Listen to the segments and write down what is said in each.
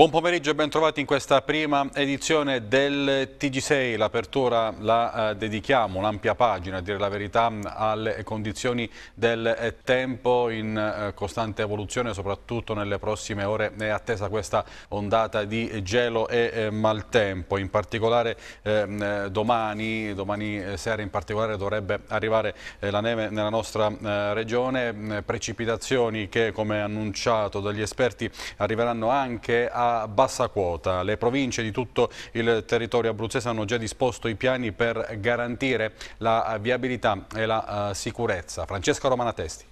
Buon pomeriggio e bentrovati in questa prima edizione del TG6. L'apertura la eh, dedichiamo, un'ampia pagina a dire la verità, alle condizioni del eh, tempo in eh, costante evoluzione, soprattutto nelle prossime ore è attesa questa ondata di gelo e maltempo. In particolare ehm, domani, domani sera in particolare dovrebbe arrivare la neve nella nostra regione, mm, precipitazioni che come annunciato dagli esperti arriveranno anche a bassa quota. Le province di tutto il territorio abruzzese hanno già disposto i piani per garantire la viabilità e la eh, sicurezza. Francesca Romanatesti.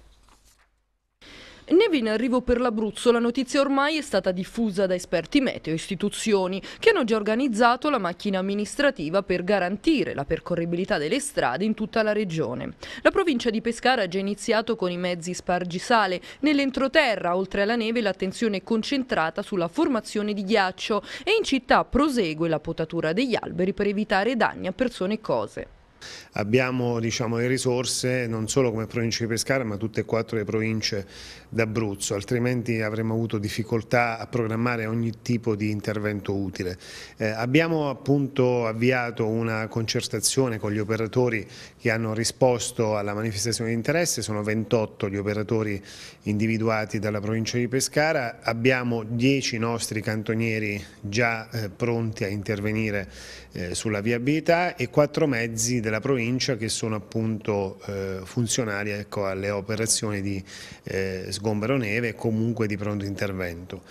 Neve in arrivo per l'Abruzzo, la notizia ormai è stata diffusa da esperti meteo e istituzioni che hanno già organizzato la macchina amministrativa per garantire la percorribilità delle strade in tutta la regione. La provincia di Pescara ha già iniziato con i mezzi spargisale. Nell'entroterra, oltre alla neve, l'attenzione è concentrata sulla formazione di ghiaccio e in città prosegue la potatura degli alberi per evitare danni a persone e cose. Abbiamo diciamo, le risorse non solo come provincia di Pescara ma tutte e quattro le province d'Abruzzo, altrimenti avremmo avuto difficoltà a programmare ogni tipo di intervento utile. Eh, abbiamo appunto avviato una concertazione con gli operatori che hanno risposto alla manifestazione di interesse, sono 28 gli operatori individuati dalla provincia di Pescara, abbiamo 10 nostri cantonieri già eh, pronti a intervenire eh, sulla viabilità e 4 mezzi della provincia che sono appunto eh, funzionari ecco, alle operazioni di eh, sgombero neve e comunque di pronto intervento.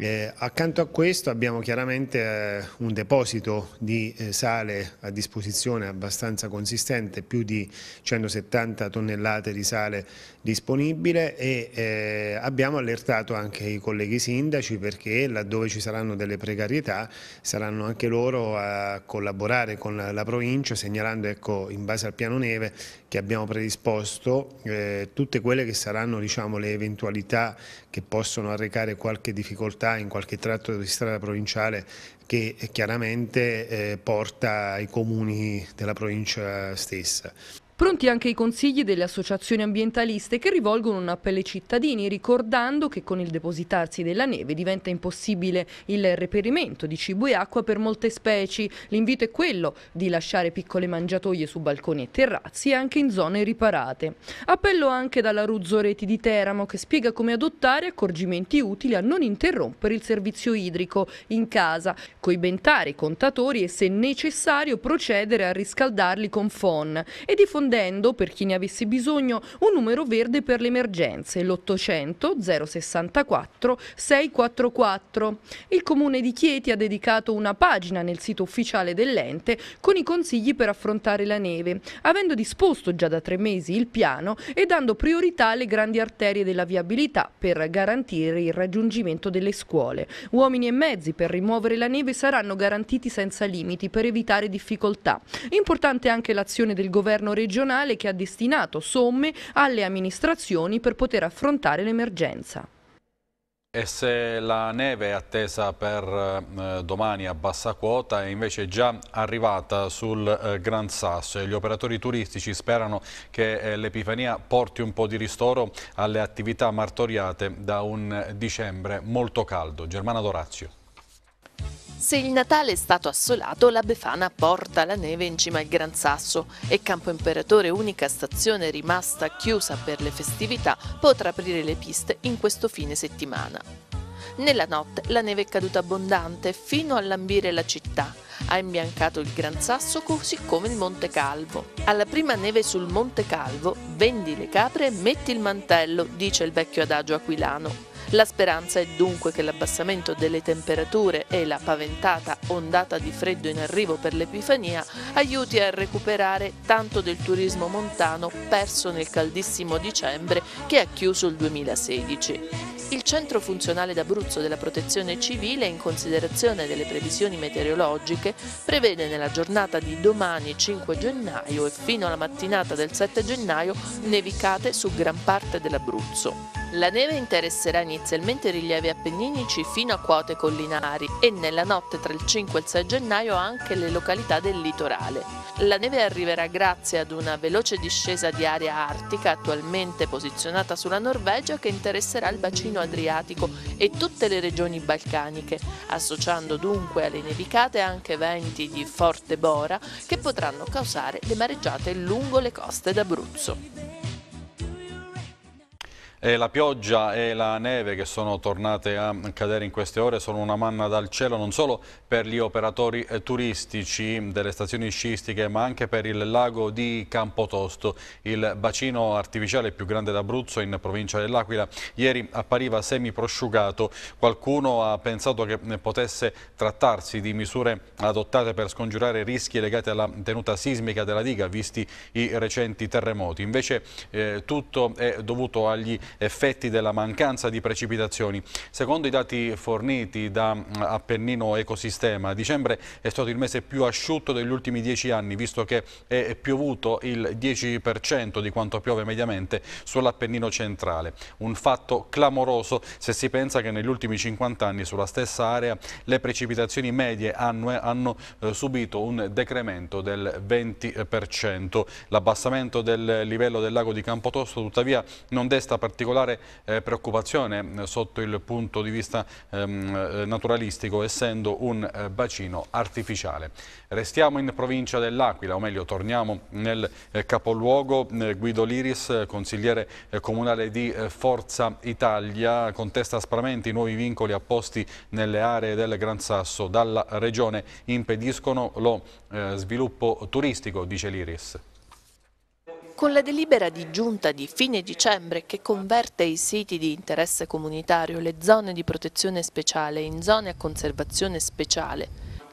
Eh, accanto a questo abbiamo chiaramente eh, un deposito di eh, sale a disposizione abbastanza consistente, più di 170 tonnellate di sale disponibile e eh, abbiamo allertato anche i colleghi sindaci perché laddove ci saranno delle precarietà saranno anche loro a collaborare con la, la provincia segnalando ecco, in base al piano neve che abbiamo predisposto eh, tutte quelle che saranno diciamo, le eventuali puntualità che possono arrecare qualche difficoltà in qualche tratto di strada provinciale che eh, chiaramente eh, porta ai comuni della provincia stessa. Pronti anche i consigli delle associazioni ambientaliste che rivolgono un appello ai cittadini ricordando che con il depositarsi della neve diventa impossibile il reperimento di cibo e acqua per molte specie. L'invito è quello di lasciare piccole mangiatoie su balconi e terrazzi e anche in zone riparate. Appello anche dalla Ruzzo Reti di Teramo che spiega come adottare accorgimenti utili a non interrompere il servizio idrico in casa, coibentare i contatori e se necessario procedere a riscaldarli con FON e diffondere diffondendo, per chi ne avesse bisogno, un numero verde per le emergenze, l'800 064 644. Il Comune di Chieti ha dedicato una pagina nel sito ufficiale dell'ente con i consigli per affrontare la neve, avendo disposto già da tre mesi il piano e dando priorità alle grandi arterie della viabilità per garantire il raggiungimento delle scuole. Uomini e mezzi per rimuovere la neve saranno garantiti senza limiti per evitare difficoltà. Importante anche l'azione del governo regionale regionale che ha destinato somme alle amministrazioni per poter affrontare l'emergenza. E se la neve è attesa per eh, domani a bassa quota è invece già arrivata sul eh, Gran Sasso e gli operatori turistici sperano che eh, l'Epifania porti un po' di ristoro alle attività martoriate da un eh, dicembre molto caldo. Germana Dorazio. Se il Natale è stato assolato, la Befana porta la neve in cima al Gran Sasso e Campo Imperatore, unica stazione rimasta chiusa per le festività, potrà aprire le piste in questo fine settimana. Nella notte la neve è caduta abbondante fino a lambire la città. Ha imbiancato il Gran Sasso così come il Monte Calvo. Alla prima neve sul Monte Calvo, vendi le capre e metti il mantello, dice il vecchio adagio aquilano. La speranza è dunque che l'abbassamento delle temperature e la paventata ondata di freddo in arrivo per l'Epifania aiuti a recuperare tanto del turismo montano perso nel caldissimo dicembre che ha chiuso il 2016. Il centro funzionale d'Abruzzo della Protezione Civile, in considerazione delle previsioni meteorologiche, prevede nella giornata di domani 5 gennaio e fino alla mattinata del 7 gennaio nevicate su gran parte dell'Abruzzo. La neve interesserà inizialmente rilievi appenninici fino a quote collinari e nella notte tra il 5 e il 6 gennaio anche le località del litorale. La neve arriverà grazie ad una veloce discesa di area artica attualmente posizionata sulla Norvegia che interesserà il bacino bacino adriatico e tutte le regioni balcaniche, associando dunque alle nevicate anche venti di forte bora che potranno causare le mareggiate lungo le coste d'Abruzzo. E la pioggia e la neve che sono tornate a cadere in queste ore sono una manna dal cielo non solo per gli operatori eh, turistici delle stazioni sciistiche ma anche per il lago di Campotosto, il bacino artificiale più grande d'Abruzzo in provincia dell'Aquila. Ieri appariva semi prosciugato, qualcuno ha pensato che eh, potesse trattarsi di misure adottate per scongiurare rischi legati alla tenuta sismica della diga visti i recenti terremoti. Invece eh, tutto è dovuto agli effetti della mancanza di precipitazioni. Secondo i dati forniti da mm, Appennino Ecosistema, dicembre è stato il mese più asciutto degli ultimi dieci anni, visto che è piovuto il 10% di quanto piove mediamente sull'Appennino centrale. Un fatto clamoroso se si pensa che negli ultimi 50 anni sulla stessa area le precipitazioni medie annue hanno eh, subito un decremento del 20%. L'abbassamento del livello del lago di Campotosto tuttavia non desta per particolare eh, preoccupazione eh, sotto il punto di vista ehm, eh, naturalistico, essendo un eh, bacino artificiale. Restiamo in provincia dell'Aquila, o meglio torniamo nel capoluogo. Guido Liris, consigliere comunale di Forza Italia, contesta aspramente i nuovi vincoli apposti nelle aree del Gran Sasso dalla Regione, impediscono lo sviluppo turistico, dice Liris. Con la delibera di giunta di fine dicembre che converte i siti di interesse comunitario, le zone di protezione speciale in zone a conservazione speciale,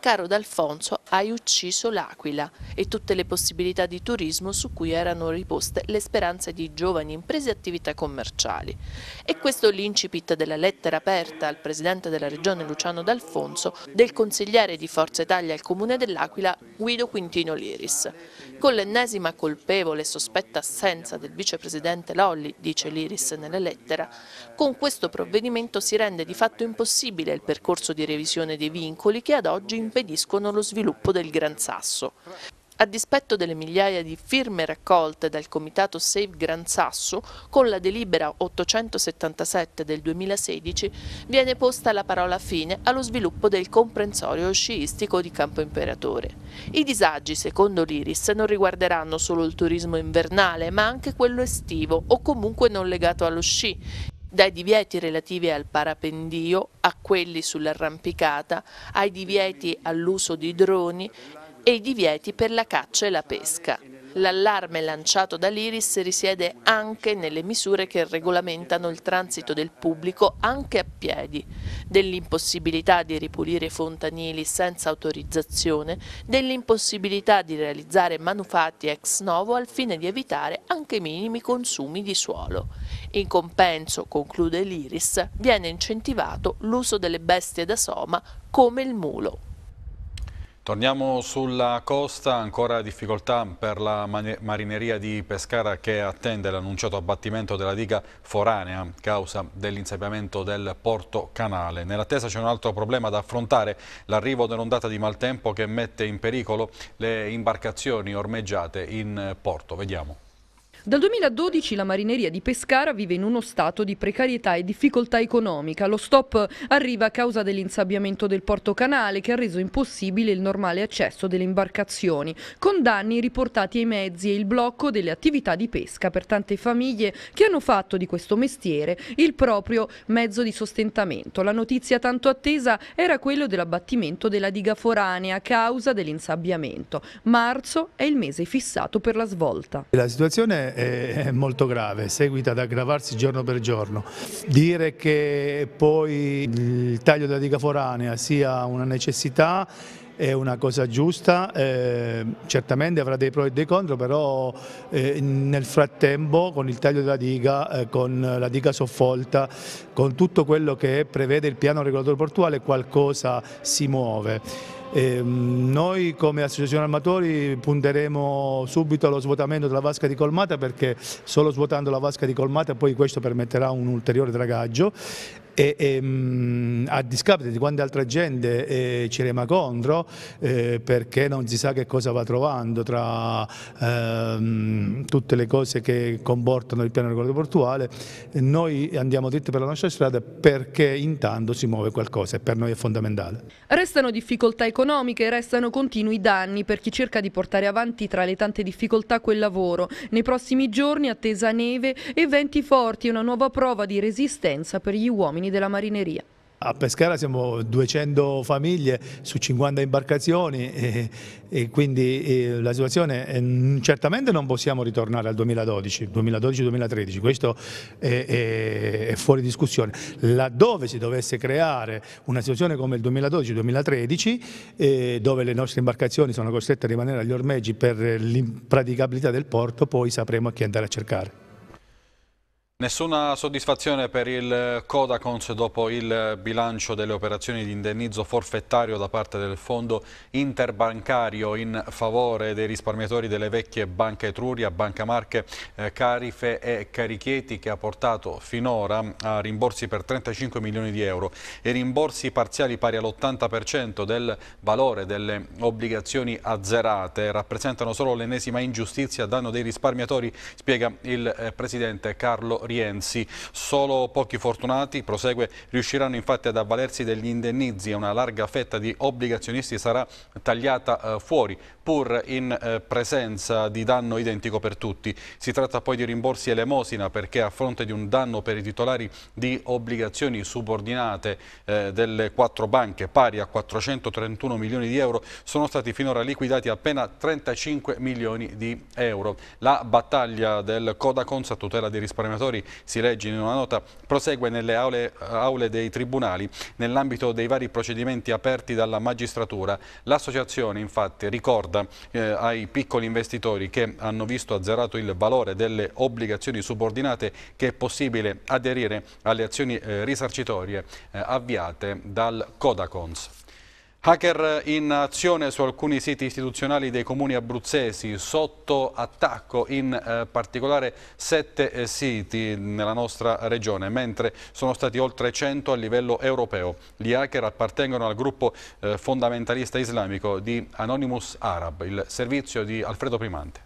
Caro D'Alfonso, hai ucciso l'Aquila e tutte le possibilità di turismo su cui erano riposte le speranze di giovani imprese e attività commerciali. E questo l'incipit della lettera aperta al Presidente della Regione Luciano D'Alfonso del consigliere di Forza Italia al Comune dell'Aquila Guido Quintino Liris. Con l'ennesima colpevole e sospetta assenza del vicepresidente Lolli, dice Liris nella lettera, con questo provvedimento si rende di fatto impossibile il percorso di revisione dei vincoli che ad oggi in impediscono lo sviluppo del Gran Sasso. A dispetto delle migliaia di firme raccolte dal comitato Save Gran Sasso, con la delibera 877 del 2016 viene posta la parola fine allo sviluppo del comprensorio sciistico di Campo Imperatore. I disagi, secondo l'Iris, non riguarderanno solo il turismo invernale, ma anche quello estivo o comunque non legato allo sci dai divieti relativi al parapendio a quelli sull'arrampicata, ai divieti all'uso di droni e i divieti per la caccia e la pesca. L'allarme lanciato dall'Iris risiede anche nelle misure che regolamentano il transito del pubblico anche a piedi, dell'impossibilità di ripulire fontanili senza autorizzazione, dell'impossibilità di realizzare manufatti ex novo al fine di evitare anche minimi consumi di suolo. In compenso, conclude l'Iris, viene incentivato l'uso delle bestie da soma come il mulo. Torniamo sulla costa, ancora difficoltà per la marineria di Pescara che attende l'annunciato abbattimento della diga foranea causa dell'insabbiamento del porto canale. Nell'attesa c'è un altro problema da affrontare, l'arrivo dell'ondata di maltempo che mette in pericolo le imbarcazioni ormeggiate in porto. Vediamo. Dal 2012 la marineria di Pescara vive in uno stato di precarietà e difficoltà economica. Lo stop arriva a causa dell'insabbiamento del porto canale che ha reso impossibile il normale accesso delle imbarcazioni, con danni riportati ai mezzi e il blocco delle attività di pesca per tante famiglie che hanno fatto di questo mestiere il proprio mezzo di sostentamento. La notizia tanto attesa era quella dell'abbattimento della diga foranea a causa dell'insabbiamento. Marzo è il mese fissato per la svolta. La situazione è molto grave, seguita ad aggravarsi giorno per giorno. Dire che poi il taglio della diga foranea sia una necessità è una cosa giusta, eh, certamente avrà dei pro e dei contro, però eh, nel frattempo con il taglio della diga, eh, con la diga soffolta, con tutto quello che prevede il piano regolatore portuale qualcosa si muove. Eh, noi come associazione armatori punteremo subito allo svuotamento della vasca di colmata perché solo svuotando la vasca di colmata poi questo permetterà un ulteriore dragaggio e, e, ehm, a discapito di quante altre gente eh, ci rema contro eh, perché non si sa che cosa va trovando tra ehm, tutte le cose che comportano il piano regolare portuale, noi andiamo dritti per la nostra strada perché intanto si muove qualcosa e per noi è fondamentale. Restano difficoltà economiche, restano continui danni per chi cerca di portare avanti tra le tante difficoltà quel lavoro. Nei prossimi giorni attesa neve e venti forti, una nuova prova di resistenza per gli uomini beni della marineria. A Pescara siamo 200 famiglie su 50 imbarcazioni e, e quindi e la situazione è, certamente non possiamo ritornare al 2012, 2012-2013, questo è, è, è, fuori discussione. Laddove si dovesse creare una situazione come il 2012-2013 eh, dove le nostre imbarcazioni sono costrette a rimanere agli ormeggi per l'impraticabilità del porto, poi sapremo a chi andare a cercare. Nessuna soddisfazione per il Codacons dopo il bilancio delle operazioni di indennizzo forfettario da parte del fondo interbancario in favore dei risparmiatori delle vecchie banche Etruria, Banca Marche, eh, Carife e Carichieti che ha portato finora a rimborsi per 35 milioni di euro e rimborsi parziali pari all'80% del valore delle obbligazioni azzerate rappresentano solo l'ennesima ingiustizia a danno dei risparmiatori, spiega il eh, Presidente Carlo Rialdi capiensi. Solo pochi fortunati, prosegue, riusciranno infatti ad avvalersi degli indennizi e una larga fetta di obbligazionisti sarà tagliata eh, fuori, pur in eh, presenza di danno identico per tutti. Si tratta poi di rimborsi elemosina perché a fronte di un danno per i titolari di obbligazioni subordinate eh, delle quattro banche pari a 431 milioni di euro sono stati finora liquidati appena 35 milioni di euro. La battaglia del Codacons a tutela dei risparmiatori Minori, si legge in una nota, prosegue nelle aule, aule dei tribunali nell'ambito dei vari procedimenti aperti dalla magistratura. L'associazione infatti ricorda eh, ai piccoli investitori che hanno visto azzerato il valore delle obbligazioni subordinate che è possibile aderire alle azioni eh, risarcitorie eh, avviate dal Codacons. Hacker in azione su alcuni siti istituzionali dei comuni abruzzesi, sotto attacco in eh, particolare sette eh, siti nella nostra regione, mentre sono stati oltre 100 a livello europeo. Gli hacker appartengono al gruppo eh, fondamentalista islamico di Anonymous Arab, il servizio di Alfredo Primante.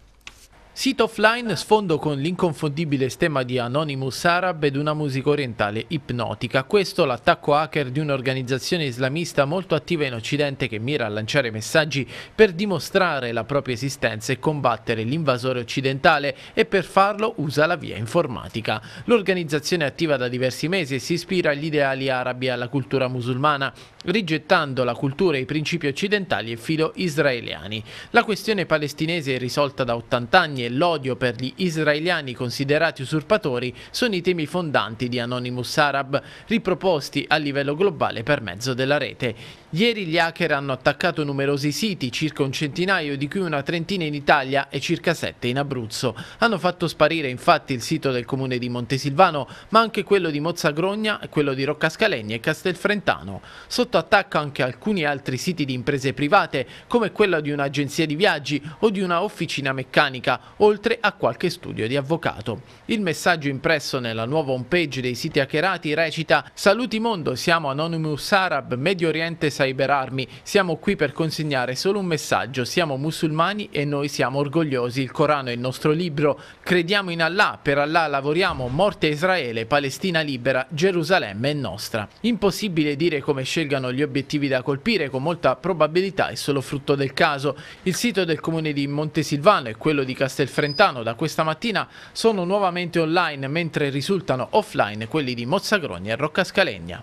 Sito offline sfondo con l'inconfondibile stemma di Anonymous Arab ed una musica orientale ipnotica. Questo l'attacco hacker di un'organizzazione islamista molto attiva in Occidente che mira a lanciare messaggi per dimostrare la propria esistenza e combattere l'invasore occidentale e per farlo usa la via informatica. L'organizzazione è attiva da diversi mesi e si ispira agli ideali arabi e alla cultura musulmana, rigettando la cultura e i principi occidentali e filo israeliani. La questione palestinese è risolta da 80 anni e l'odio per gli israeliani considerati usurpatori sono i temi fondanti di Anonymous Arab, riproposti a livello globale per mezzo della rete. Ieri gli hacker hanno attaccato numerosi siti, circa un centinaio di cui una trentina in Italia e circa sette in Abruzzo. Hanno fatto sparire infatti il sito del comune di Montesilvano, ma anche quello di Mozzagrogna, quello di Roccascalegna e Castelfrentano. Sotto attacco anche alcuni altri siti di imprese private, come quello di un'agenzia di viaggi o di una officina meccanica oltre a qualche studio di avvocato. Il messaggio impresso nella nuova homepage dei siti hackerati recita Saluti mondo, siamo Anonymous Arab, Medio Oriente Cyber Army, siamo qui per consegnare solo un messaggio, siamo musulmani e noi siamo orgogliosi, il Corano è il nostro libro, crediamo in Allah, per Allah lavoriamo, morte Israele, Palestina libera, Gerusalemme è nostra. Impossibile dire come scelgano gli obiettivi da colpire, con molta probabilità è solo frutto del caso. Il sito del comune di Montesilvano e quello di Castelfranco Frentano da questa mattina sono nuovamente online mentre risultano offline quelli di Mozzagrogna e Roccascalegna.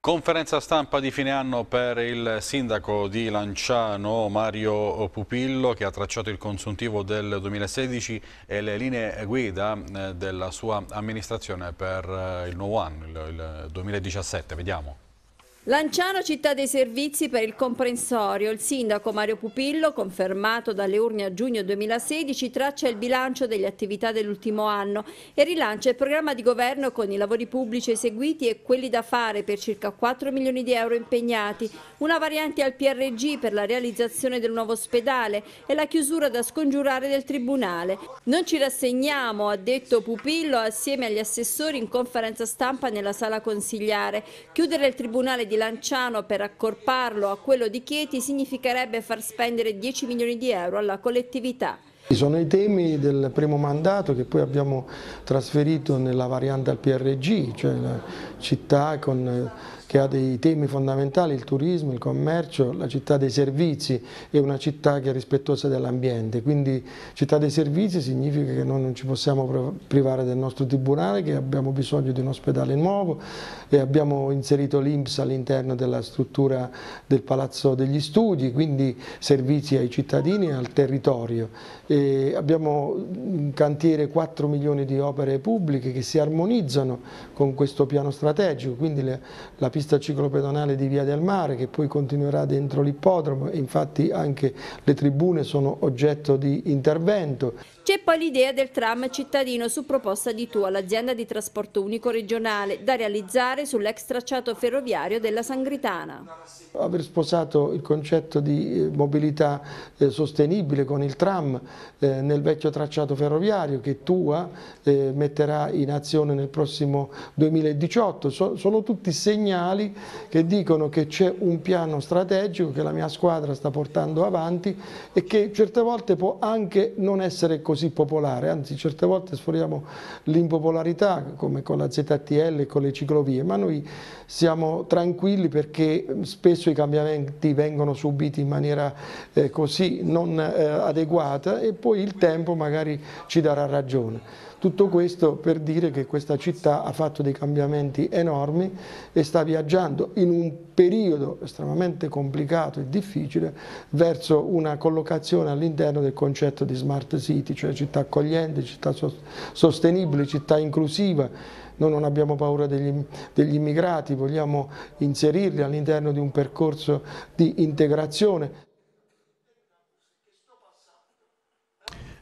Conferenza stampa di fine anno per il sindaco di Lanciano Mario Pupillo che ha tracciato il consuntivo del 2016 e le linee guida eh, della sua amministrazione per eh, il nuovo anno, il 2017. Vediamo. Lanciano città dei servizi per il comprensorio. Il sindaco Mario Pupillo, confermato dalle urne a giugno 2016, traccia il bilancio delle attività dell'ultimo anno e rilancia il programma di governo con i lavori pubblici eseguiti e quelli da fare per circa 4 milioni di euro impegnati, una variante al PRG per la realizzazione del nuovo ospedale e la chiusura da scongiurare del Tribunale. Non ci rassegniamo, ha detto Pupillo assieme agli assessori in conferenza stampa nella sala consigliare. Chiudere il Tribunale di Lanciano per accorparlo a quello di Chieti significherebbe far spendere 10 milioni di euro alla collettività. Sono i temi del primo mandato che poi abbiamo trasferito nella variante al PRG, cioè la città con che ha dei temi fondamentali, il turismo, il commercio, la città dei servizi è una città che è rispettosa dell'ambiente, quindi città dei servizi significa che noi non ci possiamo privare del nostro tribunale, che abbiamo bisogno di un ospedale nuovo e abbiamo inserito l'Inps all'interno della struttura del Palazzo degli Studi, quindi servizi ai cittadini e al territorio. E abbiamo in cantiere 4 milioni di opere pubbliche che si armonizzano con questo piano strategico, quindi la, la pista ciclopedonale di Via del Mare che poi continuerà dentro l'ippodromo, infatti anche le tribune sono oggetto di intervento. C'è poi l'idea del tram cittadino su proposta di Tua, l'azienda di trasporto unico regionale, da realizzare sull'ex tracciato ferroviario della Sangritana. Aver sposato il concetto di eh, mobilità eh, sostenibile con il tram eh, nel vecchio tracciato ferroviario che Tua eh, metterà in azione nel prossimo 2018, so, sono tutti segnali che dicono che c'è un piano strategico che la mia squadra sta portando avanti e che certe volte può anche non essere così così popolare, anzi certe volte sforiamo l'impopolarità come con la ZTL e con le ciclovie, ma noi siamo tranquilli perché spesso i cambiamenti vengono subiti in maniera eh, così non eh, adeguata e poi il tempo magari ci darà ragione. Tutto questo per dire che questa città ha fatto dei cambiamenti enormi e sta viaggiando in un periodo estremamente complicato e difficile verso una collocazione all'interno del concetto di smart city, cioè città accogliente, città sostenibile, città inclusiva noi non abbiamo paura degli, degli immigrati, vogliamo inserirli all'interno di un percorso di integrazione.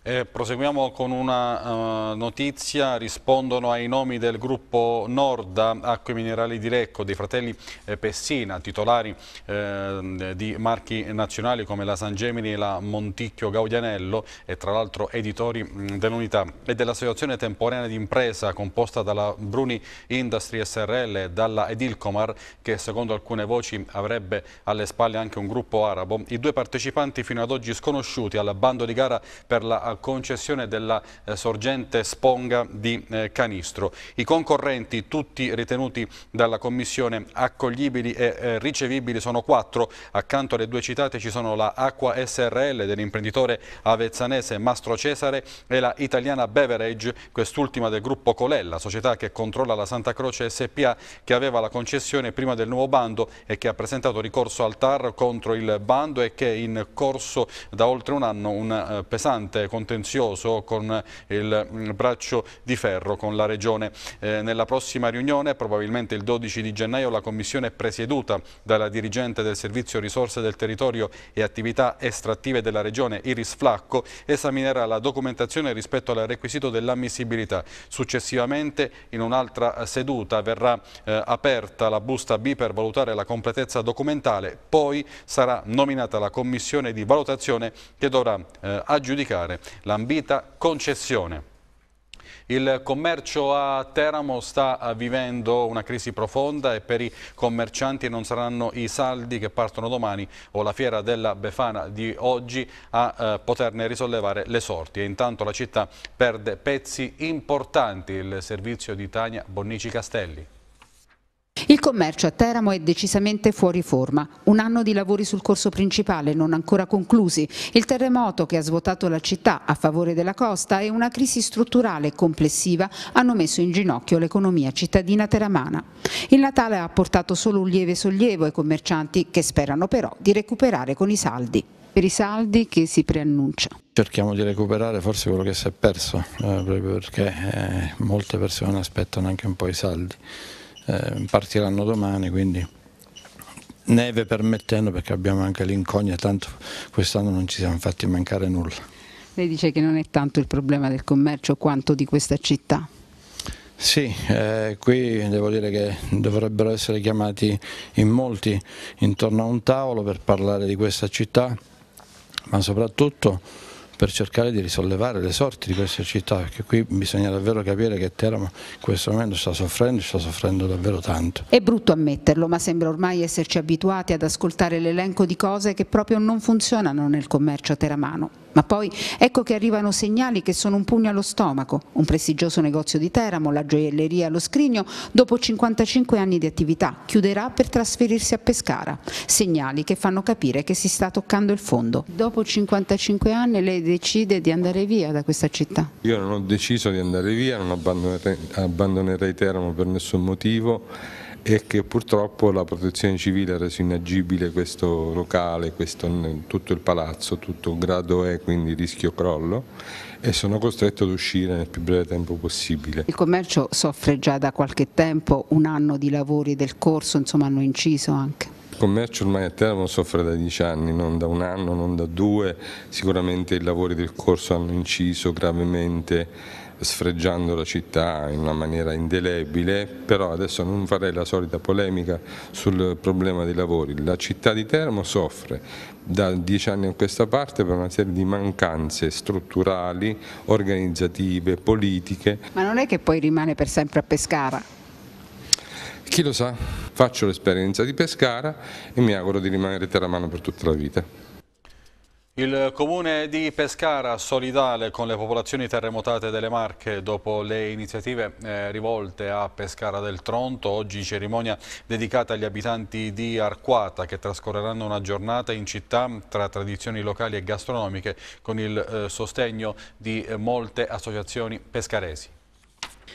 Eh, proseguiamo con una uh, notizia, rispondono ai nomi del gruppo Norda Acque Minerali di Lecco, dei fratelli eh, Pessina, titolari eh, di marchi nazionali come la San Gemini e la Monticchio Gaudianello e tra l'altro editori mm, dell'unità e dell'associazione temporanea di impresa composta dalla Bruni Industry SRL e dalla Edilcomar che secondo alcune voci avrebbe alle spalle anche un gruppo arabo. I due partecipanti fino ad oggi sconosciuti al bando di gara per la concessione della eh, sorgente sponga di eh, Canistro. I concorrenti, tutti ritenuti dalla Commissione accoglibili e eh, ricevibili, sono quattro. Accanto alle due citate ci sono la Acqua SRL dell'imprenditore avezzanese Mastro Cesare e la italiana Beverage, quest'ultima del gruppo Colella, società che controlla la Santa Croce SPA che aveva la concessione prima del nuovo bando e che ha presentato ricorso al TAR contro il bando e che è in corso da oltre un anno un pesante contenzioso contenzioso con il mm, braccio di ferro con la Regione. Eh, nella prossima riunione, probabilmente il 12 di gennaio, la Commissione presieduta dalla dirigente del Servizio Risorse del Territorio e Attività Estrattive della Regione, Iris Flacco, esaminerà la documentazione rispetto al requisito dell'ammissibilità. Successivamente, in un'altra seduta, verrà eh, aperta la busta B per valutare la completezza documentale, poi sarà nominata la Commissione di valutazione che dovrà eh, aggiudicare l'ambita concessione. Il commercio a Teramo sta eh, vivendo una crisi profonda e per i commercianti non saranno i saldi che partono domani o la fiera della Befana di oggi a eh, poterne risollevare le sorti. E intanto la città perde pezzi importanti, il servizio di Tania Bonnici Castelli. Il commercio a Teramo è decisamente fuori forma. Un anno di lavori sul corso principale non ancora conclusi, il terremoto che ha svuotato la città a favore della costa e una crisi strutturale complessiva hanno messo in ginocchio l'economia cittadina teramana. Il Natale ha portato solo un lieve sollievo ai commercianti che sperano però di recuperare con i saldi. Per i saldi che si preannuncia. Cerchiamo di recuperare forse quello che si è perso, eh, proprio perché eh, molte persone aspettano anche un po' i saldi. Eh, partiranno domani, quindi neve permettendo perché abbiamo anche l'incognita, tanto quest'anno non ci siamo fatti mancare nulla. Lei dice che non è tanto il problema del commercio quanto di questa città. Sì, eh, qui devo dire che dovrebbero essere chiamati in molti intorno a un tavolo per parlare di questa città, ma soprattutto per cercare di risollevare le sorti di questa città, perché qui bisogna davvero capire che Teramo in questo momento sta soffrendo, sta soffrendo davvero tanto. È brutto ammetterlo, ma sembra ormai esserci abituati ad ascoltare l'elenco di cose che proprio non funzionano nel commercio teramano. Ma poi ecco che arrivano segnali che sono un pugno allo stomaco. Un prestigioso negozio di Teramo, la gioielleria allo scrigno, dopo 55 anni di attività, chiuderà per trasferirsi a Pescara. Segnali che fanno capire che si sta toccando il fondo. Dopo 55 anni lei decide di andare via da questa città? Io non ho deciso di andare via, non abbandonerei, abbandonerei Teramo per nessun motivo e che purtroppo la protezione civile ha reso inagibile questo locale, questo, tutto il palazzo, tutto grado E, quindi rischio crollo e sono costretto ad uscire nel più breve tempo possibile. Il commercio soffre già da qualche tempo, un anno di lavori del corso insomma hanno inciso anche? Il commercio ormai a Teramo soffre da dieci anni, non da un anno, non da due, sicuramente i lavori del corso hanno inciso gravemente sfregiando la città in una maniera indelebile, però adesso non farei la solita polemica sul problema dei lavori. La città di Teramo soffre da dieci anni a questa parte per una serie di mancanze strutturali, organizzative, politiche. Ma non è che poi rimane per sempre a Pescara? Chi lo sa, faccio l'esperienza di Pescara e mi auguro di rimanere teramano per tutta la vita. Il comune di Pescara solidale con le popolazioni terremotate delle Marche dopo le iniziative eh, rivolte a Pescara del Tronto. Oggi cerimonia dedicata agli abitanti di Arquata che trascorreranno una giornata in città tra tradizioni locali e gastronomiche con il eh, sostegno di eh, molte associazioni pescaresi.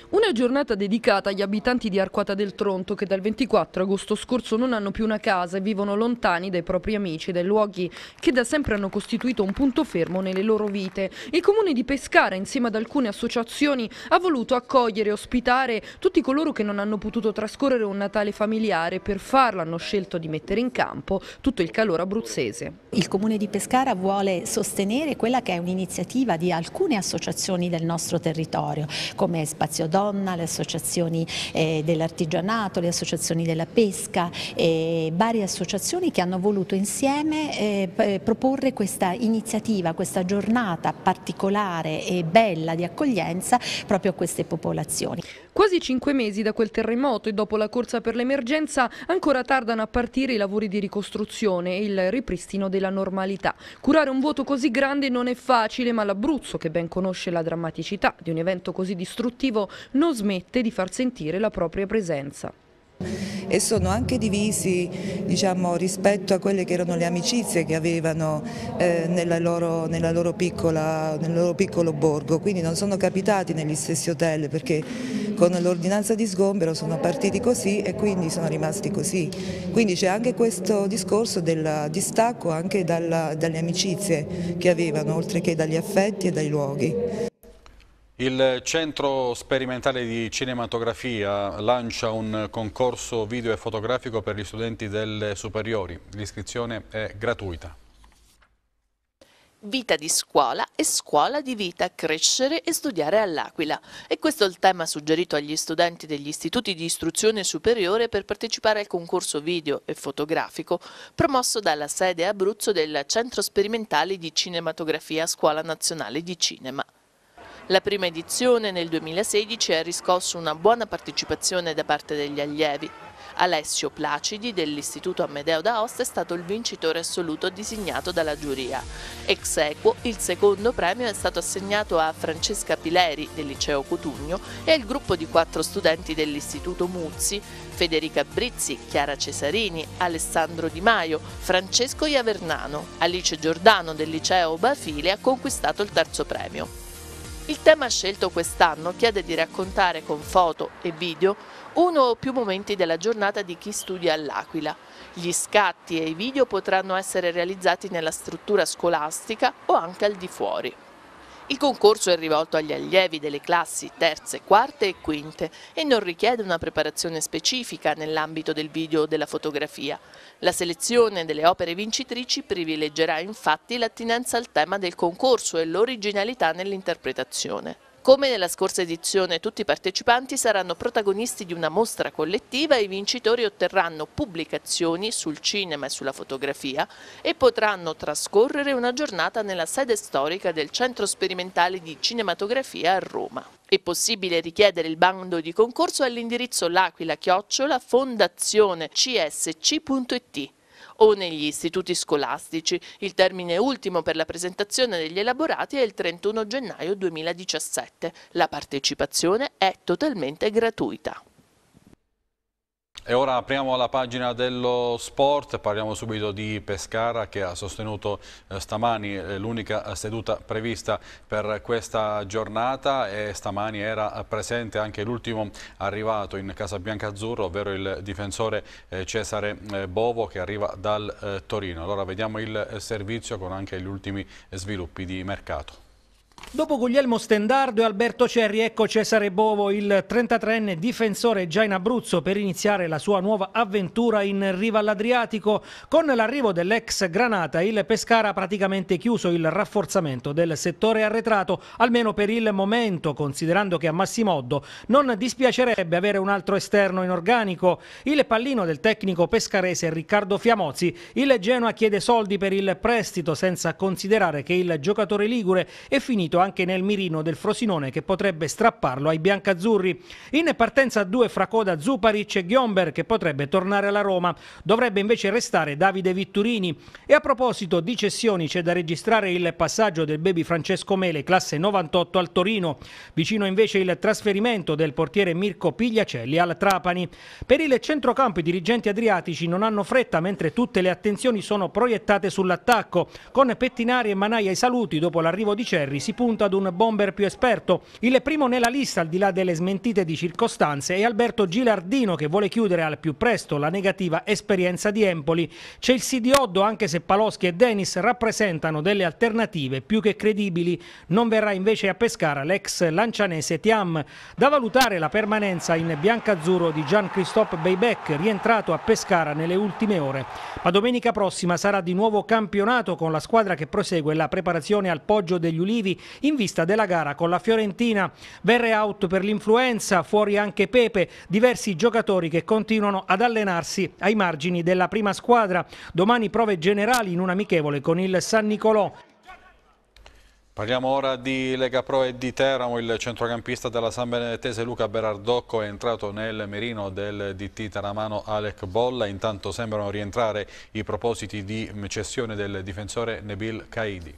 Una giornata dedicata agli abitanti di Arquata del Tronto che dal 24 agosto scorso non hanno più una casa e vivono lontani dai propri amici e dai luoghi che da sempre hanno costituito un punto fermo nelle loro vite. Il comune di Pescara insieme ad alcune associazioni ha voluto accogliere e ospitare tutti coloro che non hanno potuto trascorrere un Natale familiare. Per farlo hanno scelto di mettere in campo tutto il calore abruzzese. Il comune di Pescara vuole sostenere quella che è un'iniziativa di alcune associazioni del nostro territorio come Spazio donna, le associazioni eh, dell'artigianato, le associazioni della pesca, eh, varie associazioni che hanno voluto insieme eh, proporre questa iniziativa, questa giornata particolare e bella di accoglienza proprio a queste popolazioni. Quasi cinque mesi da quel terremoto e dopo la corsa per l'emergenza ancora tardano a partire i lavori di ricostruzione e il ripristino della normalità. Curare un vuoto così grande non è facile ma l'Abruzzo, che ben conosce la drammaticità di un evento così distruttivo, non smette di far sentire la propria presenza e sono anche divisi diciamo, rispetto a quelle che erano le amicizie che avevano eh, nella loro, nella loro piccola, nel loro piccolo borgo, quindi non sono capitati negli stessi hotel perché con l'ordinanza di sgombero sono partiti così e quindi sono rimasti così. Quindi c'è anche questo discorso del distacco anche dalla, dalle amicizie che avevano, oltre che dagli affetti e dai luoghi. Il Centro Sperimentale di Cinematografia lancia un concorso video e fotografico per gli studenti delle superiori. L'iscrizione è gratuita. Vita di scuola e scuola di vita, crescere e studiare all'Aquila. E questo è il tema suggerito agli studenti degli istituti di istruzione superiore per partecipare al concorso video e fotografico promosso dalla sede Abruzzo del Centro Sperimentale di Cinematografia Scuola Nazionale di Cinema. La prima edizione nel 2016 ha riscosso una buona partecipazione da parte degli allievi. Alessio Placidi dell'Istituto Amedeo d'Aosta è stato il vincitore assoluto designato dalla giuria. Ex equo, il secondo premio è stato assegnato a Francesca Pileri del Liceo Cotugno e al gruppo di quattro studenti dell'Istituto Muzzi, Federica Brizzi, Chiara Cesarini, Alessandro Di Maio, Francesco Iavernano. Alice Giordano del Liceo Bafile ha conquistato il terzo premio. Il tema scelto quest'anno chiede di raccontare con foto e video uno o più momenti della giornata di chi studia all'Aquila. Gli scatti e i video potranno essere realizzati nella struttura scolastica o anche al di fuori. Il concorso è rivolto agli allievi delle classi terze, quarte e quinte e non richiede una preparazione specifica nell'ambito del video o della fotografia. La selezione delle opere vincitrici privilegerà infatti l'attinenza al tema del concorso e l'originalità nell'interpretazione. Come nella scorsa edizione tutti i partecipanti saranno protagonisti di una mostra collettiva e i vincitori otterranno pubblicazioni sul cinema e sulla fotografia e potranno trascorrere una giornata nella sede storica del Centro Sperimentale di Cinematografia a Roma. È possibile richiedere il bando di concorso all'indirizzo l'aquila chiocciola fondazione csc.it o negli istituti scolastici. Il termine ultimo per la presentazione degli elaborati è il 31 gennaio 2017. La partecipazione è totalmente gratuita. E ora apriamo la pagina dello sport, parliamo subito di Pescara che ha sostenuto eh, stamani eh, l'unica seduta prevista per questa giornata e stamani era presente anche l'ultimo arrivato in Casa Bianca Azzurro, ovvero il difensore eh, Cesare Bovo che arriva dal Torino. Allora vediamo il servizio con anche gli ultimi sviluppi di mercato. Dopo Guglielmo Stendardo e Alberto Cerri, ecco Cesare Bovo, il 33enne difensore già in Abruzzo per iniziare la sua nuova avventura in riva all'Adriatico. Con l'arrivo dell'ex Granata, il Pescara ha praticamente chiuso il rafforzamento del settore arretrato, almeno per il momento, considerando che a Massimoddo non dispiacerebbe avere un altro esterno in organico. Il pallino del tecnico pescarese Riccardo Fiamozzi, il Genoa chiede soldi per il prestito senza considerare che il giocatore ligure è finito inserito anche nel mirino del Frosinone che potrebbe strapparlo ai biancazzurri. In partenza a due fra coda Zuparic e Ghiomber che potrebbe tornare alla Roma. Dovrebbe invece restare Davide Vitturini. E a proposito di cessioni c'è da registrare il passaggio del baby Francesco Mele, classe 98 al Torino. Vicino invece il trasferimento del portiere Mirko Pigliacelli al Trapani. Per il centrocampo i dirigenti adriatici non hanno fretta mentre tutte le attenzioni sono proiettate sull'attacco. Con Pettinari e Manai ai saluti dopo l'arrivo di Cerri si può punta ad un bomber più esperto. Il primo nella lista, al di là delle smentite di circostanze, è Alberto Gilardino che vuole chiudere al più presto la negativa esperienza di Empoli. C'è il CD Oddo, anche se Paloschi e Dennis rappresentano delle alternative più che credibili. Non verrà invece a pescare l'ex lancianese Tiam. Da valutare la permanenza in biancazzurro di Gian Christophe Beybeck, rientrato a Pescara nelle ultime ore. Ma domenica prossima sarà di nuovo campionato con la squadra che prosegue la preparazione al Poggio degli Ulivi in vista della gara con la Fiorentina. Verre out per l'influenza, fuori anche Pepe, diversi giocatori che continuano ad allenarsi ai margini della prima squadra. Domani prove generali in un amichevole con il San Nicolò. Parliamo ora di Lega Pro e di Teramo, il centrocampista della San Benedettese Luca Berardocco è entrato nel mirino del DT Taramano Alec Bolla, intanto sembrano rientrare i propositi di cessione del difensore Nebil Kaidi.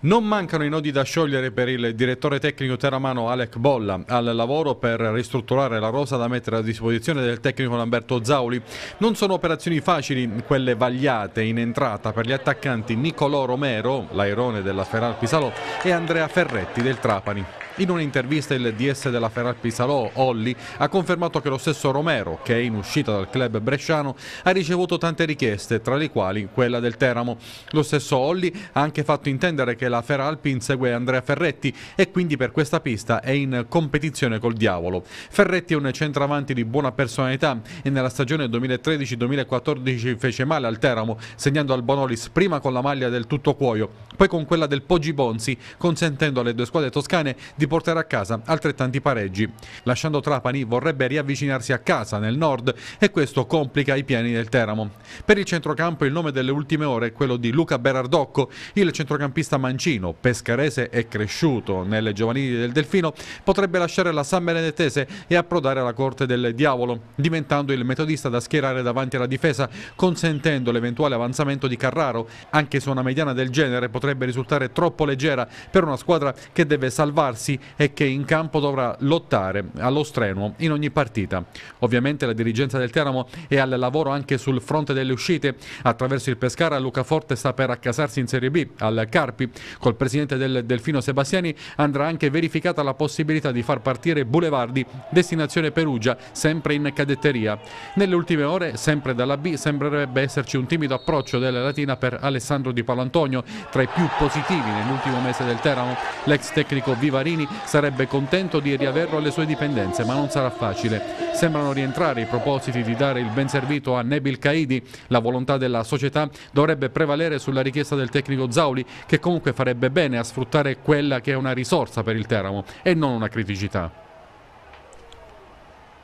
Non mancano i nodi da sciogliere per il direttore tecnico teramano Alec Bolla al lavoro per ristrutturare la rosa da mettere a disposizione del tecnico Lamberto Zauli. Non sono operazioni facili quelle vagliate in entrata per gli attaccanti Nicolò Romero, l'airone della Ferrar Pisalo, e Andrea Ferretti del Trapani. In un'intervista il DS della Ferrar Salò, Olli, ha confermato che lo stesso Romero, che è in uscita dal club bresciano, ha ricevuto tante richieste, tra le quali quella del Teramo. Lo stesso Olli ha anche fatto intendere che la Feralpi insegue Andrea Ferretti e quindi per questa pista è in competizione col diavolo. Ferretti è un centravanti di buona personalità e nella stagione 2013-2014 fece male al Teramo, segnando al Bonolis prima con la maglia del tutto cuoio, poi con quella del Poggi Bonzi, consentendo alle due squadre toscane di di portare a casa altrettanti pareggi. Lasciando Trapani vorrebbe riavvicinarsi a casa nel nord e questo complica i piani del Teramo. Per il centrocampo il nome delle ultime ore è quello di Luca Berardocco, il centrocampista mancino, pescarese e cresciuto nelle giovanili del Delfino, potrebbe lasciare la San Benedettese e approdare alla corte del Diavolo, diventando il metodista da schierare davanti alla difesa, consentendo l'eventuale avanzamento di Carraro, anche se una mediana del genere potrebbe risultare troppo leggera per una squadra che deve salvarsi Spalletti e che in campo dovrà lottare allo strenuo in ogni partita. Ovviamente la dirigenza del Teramo è al lavoro anche sul fronte delle uscite. Attraverso il Pescara Luca Forte sta per accasarsi in Serie B al Carpi. Col presidente del Delfino Sebastiani andrà anche verificata la possibilità di far partire Boulevardi, destinazione Perugia, sempre in cadetteria. Nelle ultime ore, sempre dalla B, sembrerebbe esserci un timido approccio della Latina per Alessandro Di Palantonio, tra i più positivi nell'ultimo mese del Teramo. L'ex tecnico Vivarini Giannini sarebbe contento di riaverlo alle sue dipendenze, ma non sarà facile. Sembrano rientrare i propositi di dare il ben servito a Nebil Caidi. La volontà della società dovrebbe prevalere sulla richiesta del tecnico Zauli, che comunque farebbe bene a sfruttare quella che è una risorsa per il Teramo e non una criticità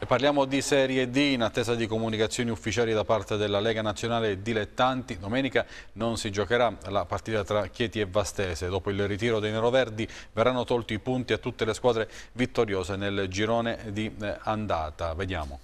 parliamo di Serie D in attesa di comunicazioni ufficiali da parte della Lega Nazionale Dilettanti. Domenica non si giocherà la partita tra Chieti e Vastese. Dopo il ritiro dei neroverdi verranno tolti i punti a tutte le squadre vittoriose nel girone di eh, andata. Vediamo.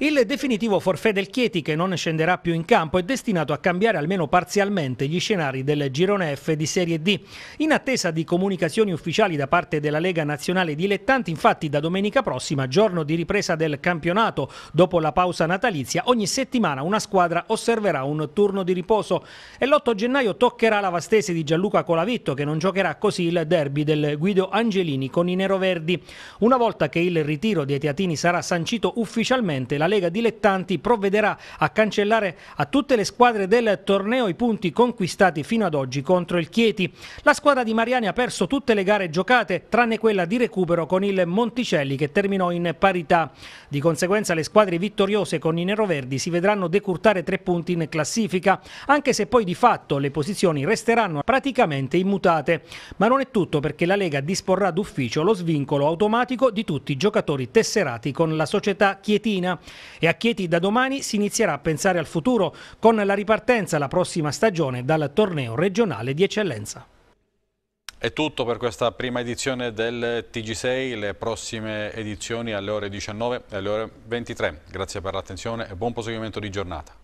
Il definitivo forfè del Chieti, che non scenderà più in campo, è destinato a cambiare almeno parzialmente gli scenari del girone F di Serie D. In attesa di comunicazioni ufficiali da parte della Lega Nazionale Dilettanti, infatti da domenica prossima, giorno di ripresa del campionato, dopo la pausa natalizia, ogni settimana una squadra osserverà un turno di riposo e l'8 gennaio toccherà la Vastese di Gianluca Colavitto che non giocherà così il derby del Guido Angelini con i neroverdi. Una volta che il ritiro di Etiatini sarà sancito ufficialmente, la Lega Dilettanti provvederà a cancellare a tutte le squadre del torneo i punti conquistati fino ad oggi contro il Chieti. La squadra di Mariani ha perso tutte le gare giocate, tranne quella di recupero con il Monticelli che terminò in parità. Di conseguenza le squadre vittoriose con i neroverdi si vedranno decurtare tre punti in classifica, anche se poi di fatto le posizioni resteranno praticamente immutate. Ma non è tutto perché la Lega disporrà d'ufficio lo svincolo automatico di tutti i giocatori tesserati con la società chietina. E a Chieti da domani si inizierà a pensare al futuro con la ripartenza la prossima stagione dal torneo regionale di eccellenza. È tutto per questa prima edizione del TG6, le prossime edizioni alle ore 19 e alle ore 23. Grazie per l'attenzione e buon proseguimento di giornata.